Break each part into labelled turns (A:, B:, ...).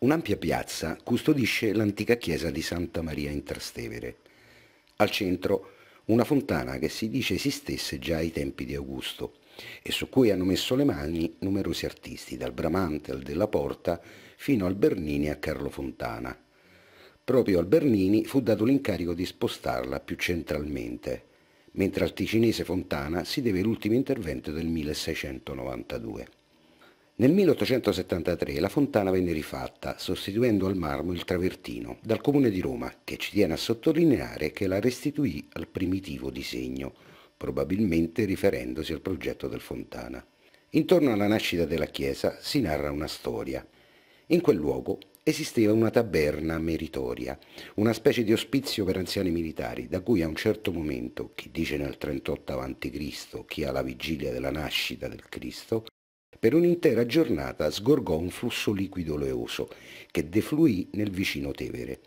A: Un'ampia piazza custodisce l'antica chiesa di Santa Maria in Trastevere. Al centro una fontana che si dice esistesse già ai tempi di Augusto e su cui hanno messo le mani numerosi artisti, dal Bramante al Della Porta fino al Bernini a Carlo Fontana. Proprio al Bernini fu dato l'incarico di spostarla più centralmente, mentre al ticinese Fontana si deve l'ultimo intervento del 1692. Nel 1873 la fontana venne rifatta, sostituendo al marmo il travertino, dal comune di Roma, che ci tiene a sottolineare che la restituì al primitivo disegno, probabilmente riferendosi al progetto del Fontana. Intorno alla nascita della chiesa si narra una storia. In quel luogo esisteva una taberna meritoria, una specie di ospizio per anziani militari, da cui a un certo momento, chi dice nel 38 a.C., chi alla vigilia della nascita del Cristo, per un'intera giornata sgorgò un flusso liquido oleoso che defluì nel vicino Tevere.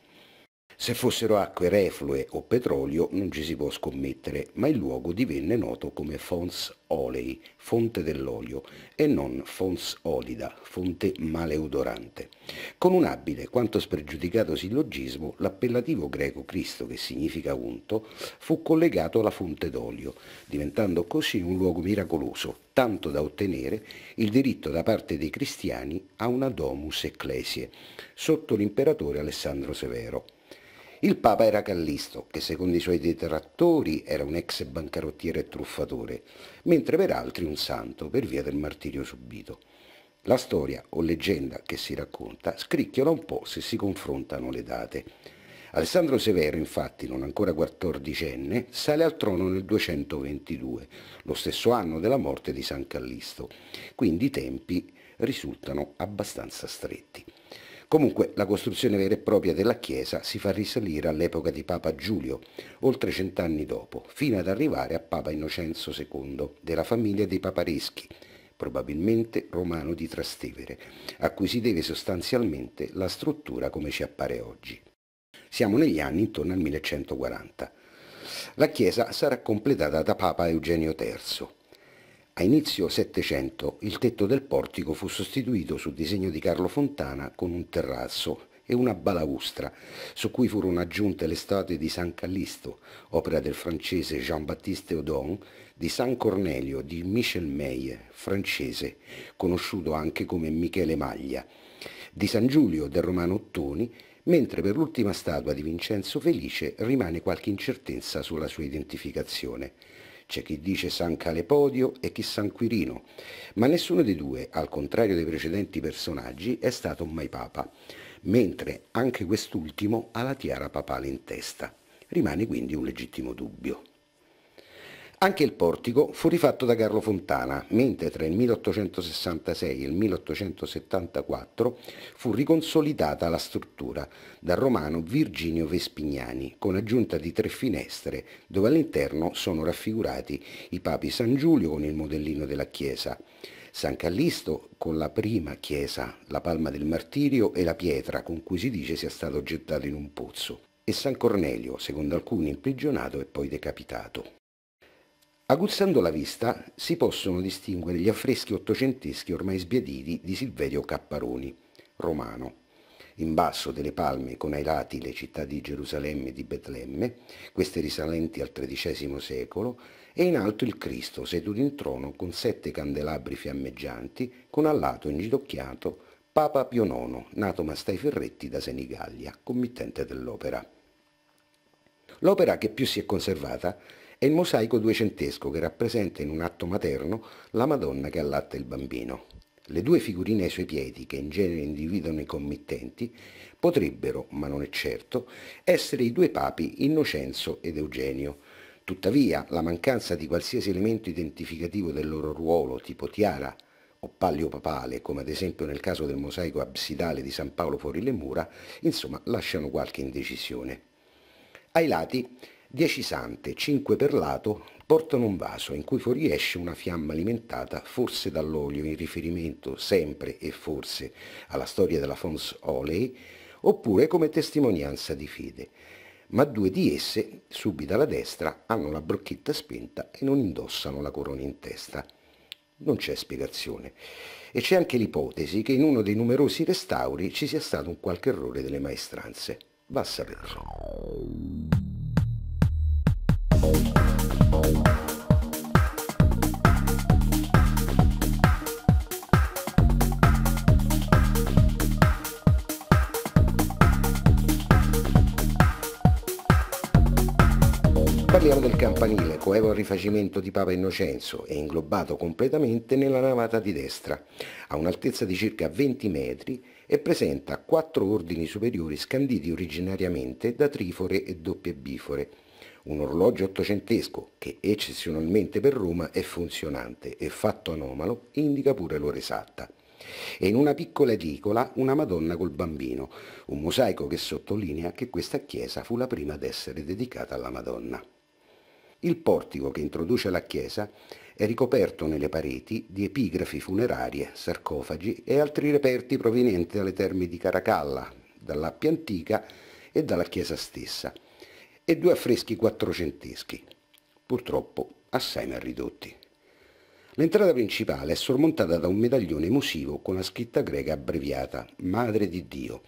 A: Se fossero acque reflue o petrolio non ci si può scommettere, ma il luogo divenne noto come Fons Olei, fonte dell'olio, e non Fons Olida, fonte maleodorante. Con un abile quanto spregiudicato sillogismo, l'appellativo greco Cristo, che significa unto, fu collegato alla fonte d'olio, diventando così un luogo miracoloso, tanto da ottenere il diritto da parte dei cristiani a una domus ecclesie, sotto l'imperatore Alessandro Severo. Il Papa era Callisto, che secondo i suoi detrattori era un ex bancarottiere e truffatore, mentre per altri un santo per via del martirio subito. La storia o leggenda che si racconta scricchiola un po' se si confrontano le date. Alessandro Severo, infatti, non ancora quattordicenne, sale al trono nel 222, lo stesso anno della morte di San Callisto, quindi i tempi risultano abbastanza stretti. Comunque la costruzione vera e propria della chiesa si fa risalire all'epoca di Papa Giulio, oltre cent'anni dopo, fino ad arrivare a Papa Innocenzo II, della famiglia dei Papareschi, probabilmente romano di Trastevere, a cui si deve sostanzialmente la struttura come ci appare oggi. Siamo negli anni intorno al 1140. La chiesa sarà completata da Papa Eugenio III. A inizio Settecento il tetto del portico fu sostituito su disegno di Carlo Fontana con un terrazzo e una balaustra, su cui furono aggiunte le statue di San Callisto, opera del francese Jean-Baptiste Odon, di San Cornelio di Michel Meyer, francese, conosciuto anche come Michele Maglia, di San Giulio del Romano Ottoni, mentre per l'ultima statua di Vincenzo Felice rimane qualche incertezza sulla sua identificazione. C'è chi dice San Calepodio e chi San Quirino, ma nessuno dei due, al contrario dei precedenti personaggi, è stato mai papa, mentre anche quest'ultimo ha la tiara papale in testa. Rimane quindi un legittimo dubbio. Anche il portico fu rifatto da Carlo Fontana, mentre tra il 1866 e il 1874 fu riconsolidata la struttura dal romano Virginio Vespignani, con aggiunta di tre finestre dove all'interno sono raffigurati i papi San Giulio con il modellino della chiesa, San Callisto con la prima chiesa, la palma del martirio e la pietra con cui si dice sia stato gettato in un pozzo, e San Cornelio, secondo alcuni imprigionato e poi decapitato. Aguzzando la vista si possono distinguere gli affreschi ottocenteschi ormai sbiaditi di Silverio Capparoni, romano. In basso delle palme con ai lati le città di Gerusalemme e di Betlemme, queste risalenti al XIII secolo, e in alto il Cristo seduto in trono con sette candelabri fiammeggianti, con al lato inginocchiato Papa Pio IX, nato Mastai Ferretti da Senigallia, committente dell'opera. L'opera che più si è conservata e il mosaico duecentesco che rappresenta in un atto materno la Madonna che allatta il bambino. Le due figurine ai suoi piedi, che in genere individuano i committenti, potrebbero, ma non è certo, essere i due papi Innocenzo ed Eugenio. Tuttavia, la mancanza di qualsiasi elemento identificativo del loro ruolo, tipo tiara o palio papale, come ad esempio nel caso del mosaico absidale di San Paolo fuori le mura, insomma, lasciano qualche indecisione. Ai lati Dieci sante, cinque per lato, portano un vaso in cui fuoriesce una fiamma alimentata forse dall'olio in riferimento sempre e forse alla storia della Fons Olei, oppure come testimonianza di fede. Ma due di esse, subito alla destra, hanno la brocchetta spenta e non indossano la corona in testa. Non c'è spiegazione. E c'è anche l'ipotesi che in uno dei numerosi restauri ci sia stato un qualche errore delle maestranze. Va a saperlo. Parliamo del campanile, coevo al rifacimento di Papa Innocenzo e inglobato completamente nella navata di destra. Ha un'altezza di circa 20 metri e presenta quattro ordini superiori scanditi originariamente da trifore e doppie bifore un orologio ottocentesco che eccezionalmente per Roma è funzionante e fatto anomalo indica pure l'ora esatta. E in una piccola edicola una Madonna col bambino, un mosaico che sottolinea che questa chiesa fu la prima ad essere dedicata alla Madonna. Il portico che introduce la chiesa è ricoperto nelle pareti di epigrafi funerarie, sarcofagi e altri reperti provenienti dalle terme di Caracalla, dall'Appia Antica e dalla chiesa stessa e due affreschi quattrocenteschi, purtroppo assai mal ridotti. L'entrata principale è sormontata da un medaglione musivo con la scritta greca abbreviata Madre di Dio,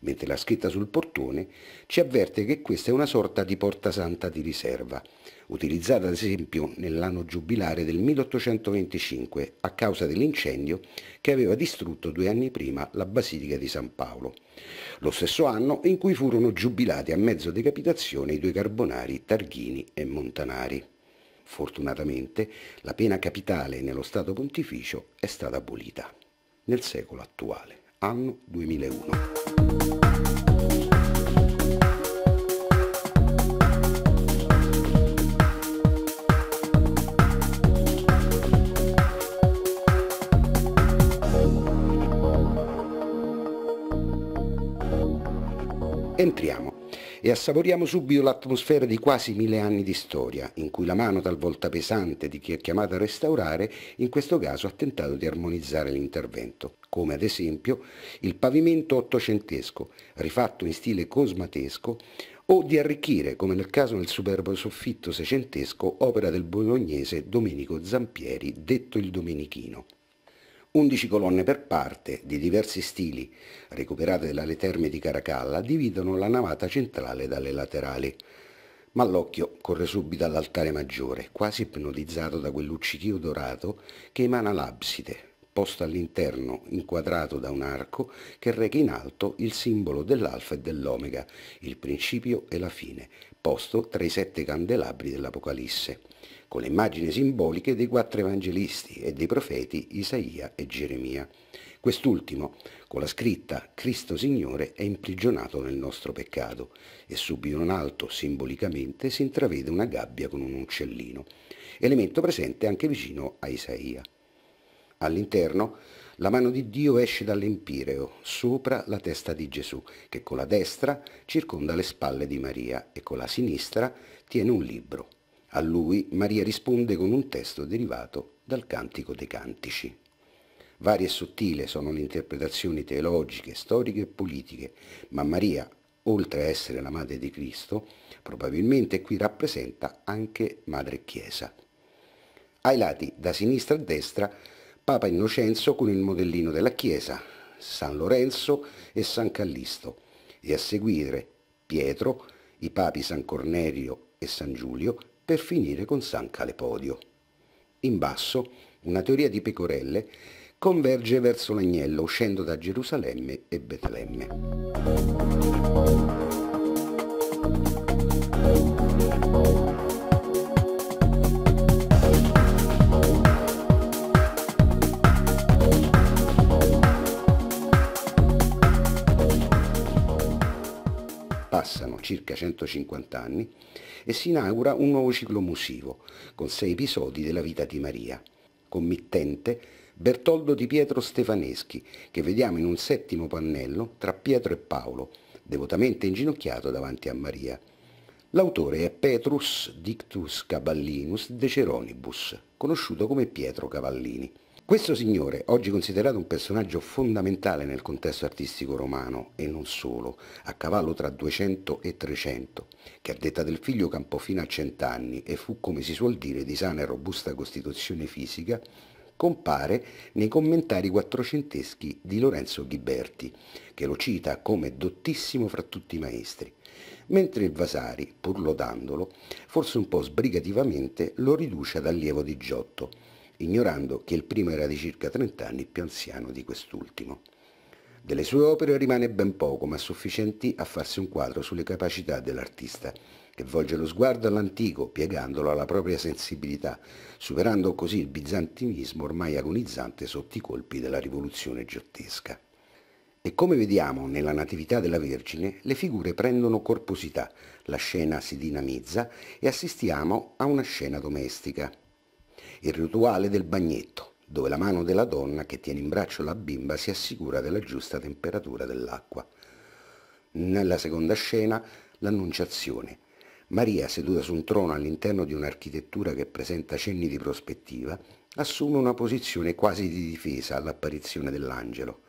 A: mentre la scritta sul portone ci avverte che questa è una sorta di porta santa di riserva, utilizzata ad esempio nell'anno giubilare del 1825 a causa dell'incendio che aveva distrutto due anni prima la Basilica di San Paolo, lo stesso anno in cui furono giubilati a mezzo decapitazione i due carbonari Targhini e Montanari. Fortunatamente la pena capitale nello Stato pontificio è stata abolita nel secolo attuale, anno 2001. Entriamo e assaporiamo subito l'atmosfera di quasi mille anni di storia, in cui la mano talvolta pesante di chi è chiamato a restaurare, in questo caso ha tentato di armonizzare l'intervento, come ad esempio il pavimento ottocentesco, rifatto in stile cosmatesco, o di arricchire, come nel caso del superbo soffitto seicentesco, opera del bolognese Domenico Zampieri, detto il Domenichino. 11 colonne per parte, di diversi stili, recuperate dalle terme di Caracalla, dividono la navata centrale dalle laterali. Ma l'occhio corre subito all'altare maggiore, quasi ipnotizzato da quel luccichio dorato che emana l'abside, posta all'interno, inquadrato da un arco che reca in alto il simbolo dell'alfa e dell'omega, il principio e la fine, posto tra i sette candelabri dell'Apocalisse, con le immagini simboliche dei quattro evangelisti e dei profeti Isaia e Geremia. Quest'ultimo, con la scritta Cristo Signore è imprigionato nel nostro peccato e subito in alto, simbolicamente, si intravede una gabbia con un uccellino, elemento presente anche vicino a Isaia. All'interno la mano di Dio esce dall'empireo, sopra la testa di Gesù, che con la destra circonda le spalle di Maria e con la sinistra tiene un libro. A lui Maria risponde con un testo derivato dal Cantico dei Cantici. Varie e sottile sono le interpretazioni teologiche, storiche e politiche, ma Maria, oltre a essere la madre di Cristo, probabilmente qui rappresenta anche madre Chiesa. Ai lati, da sinistra a destra, Papa Innocenzo con il modellino della chiesa, San Lorenzo e San Callisto, e a seguire Pietro, i papi San Cornelio e San Giulio, per finire con San Calepodio. In basso, una teoria di pecorelle converge verso l'agnello uscendo da Gerusalemme e Betlemme. circa 150 anni, e si inaugura un nuovo ciclo musivo, con sei episodi della vita di Maria. Committente Bertoldo di Pietro Stefaneschi, che vediamo in un settimo pannello tra Pietro e Paolo, devotamente inginocchiato davanti a Maria. L'autore è Petrus Dictus Caballinus de Ceronibus, conosciuto come Pietro Cavallini. Questo signore, oggi considerato un personaggio fondamentale nel contesto artistico romano e non solo, a cavallo tra 200 e 300, che a detta del figlio campò fino a cent'anni e fu, come si suol dire, di sana e robusta costituzione fisica, compare nei commentari quattrocenteschi di Lorenzo Ghiberti, che lo cita come dottissimo fra tutti i maestri, mentre il Vasari, pur lodandolo, forse un po' sbrigativamente lo riduce ad allievo di Giotto, ignorando che il primo era di circa 30 anni più anziano di quest'ultimo. Delle sue opere rimane ben poco, ma sufficienti a farsi un quadro sulle capacità dell'artista, che volge lo sguardo all'antico, piegandolo alla propria sensibilità, superando così il bizantinismo ormai agonizzante sotto i colpi della rivoluzione giottesca. E come vediamo nella Natività della Vergine, le figure prendono corposità, la scena si dinamizza e assistiamo a una scena domestica, il rituale del bagnetto, dove la mano della donna che tiene in braccio la bimba si assicura della giusta temperatura dell'acqua. Nella seconda scena, l'Annunciazione. Maria, seduta su un trono all'interno di un'architettura che presenta cenni di prospettiva, assume una posizione quasi di difesa all'apparizione dell'angelo.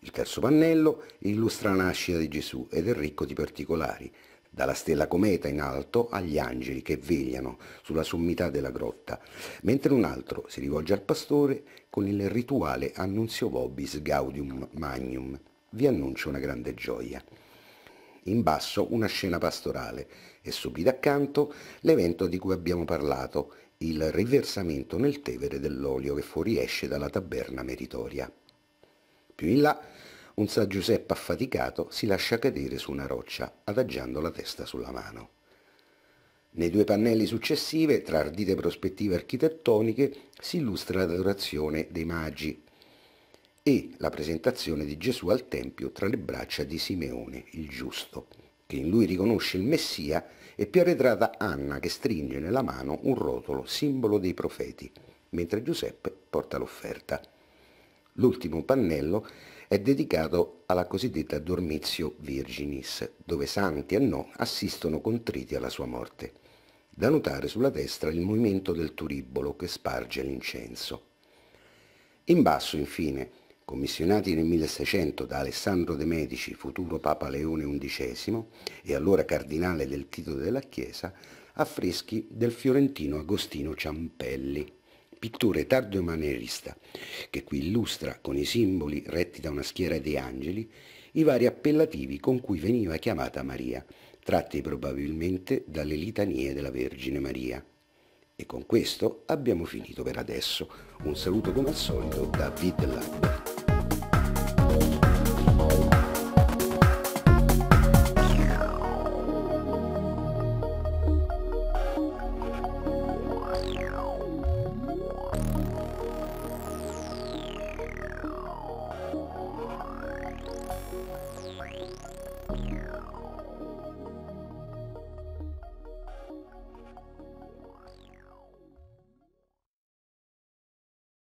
A: Il terzo pannello illustra la nascita di Gesù ed è ricco di particolari, dalla stella cometa in alto agli angeli che vegliano sulla sommità della grotta, mentre un altro si rivolge al pastore con il rituale Annunzio Vobis Gaudium Magnum, vi annuncio una grande gioia. In basso una scena pastorale e subito accanto l'evento di cui abbiamo parlato, il riversamento nel Tevere dell'olio che fuoriesce dalla taberna meritoria. Più in là un San Giuseppe affaticato si lascia cadere su una roccia, adagiando la testa sulla mano. Nei due pannelli successivi, tra ardite prospettive architettoniche, si illustra l'adorazione dei magi e la presentazione di Gesù al Tempio tra le braccia di Simeone il Giusto, che in lui riconosce il Messia, e più arretrata Anna che stringe nella mano un rotolo, simbolo dei profeti, mentre Giuseppe porta l'offerta. L'ultimo pannello è dedicato alla cosiddetta Dormizio Virginis, dove santi e no assistono contriti alla sua morte. Da notare sulla destra il movimento del turibolo che sparge l'incenso. In basso, infine, commissionati nel 1600 da Alessandro de' Medici, futuro Papa Leone XI e allora cardinale del titolo della Chiesa, affreschi del fiorentino Agostino Ciampelli pittore tardo manierista che qui illustra con i simboli retti da una schiera di angeli i vari appellativi con cui veniva chiamata Maria, tratti probabilmente dalle litanie della Vergine Maria. E con questo abbiamo finito per adesso. Un saluto come al solito da Vid